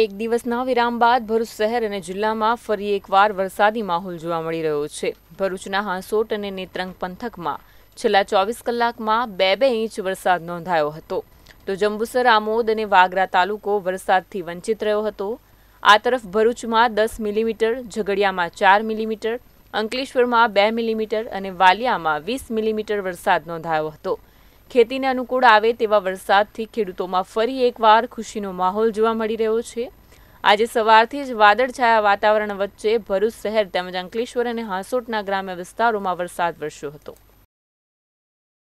એક દિવસના વિરામ બાદ ભરૂચ શહેર અને જિલ્લામાં ફરી એકવાર વરસાદી માહોલ જોવા મળી રહ્યો છે ભરૂચના હાંસોટ અને નેત્રંગ પંથકમાં છેલ્લા ચોવીસ કલાકમાં બે બે ઇંચ વરસાદ નોંધાયો હતો તો જંબુસર આમોદ અને વાગરા તાલુકો વરસાદથી વંચિત રહ્યો હતો આ તરફ ભરૂચમાં દસ મિલીમીટર ઝઘડિયામાં ચાર મિલીમીટર અંકલેશ્વરમાં બે મિલીમીટર અને વાલિયામાં વીસ મિલીમીટર વરસાદ નોંધાયો હતો ખેતીને અનુકૂળ આવે તેવા વરસાદથી ખેડૂતોમાં ફરી એકવાર ખુશીનો માહોલ જોવા મળી રહ્યો છે આજે સવારથી જ વાદળછાયા વાતાવરણ વચ્ચે ભરૂચ શહેર તેમજ અંકલેશ્વર અને હાંસોટના ગ્રામ્ય વિસ્તારોમાં વરસાદ વરસ્યો હતો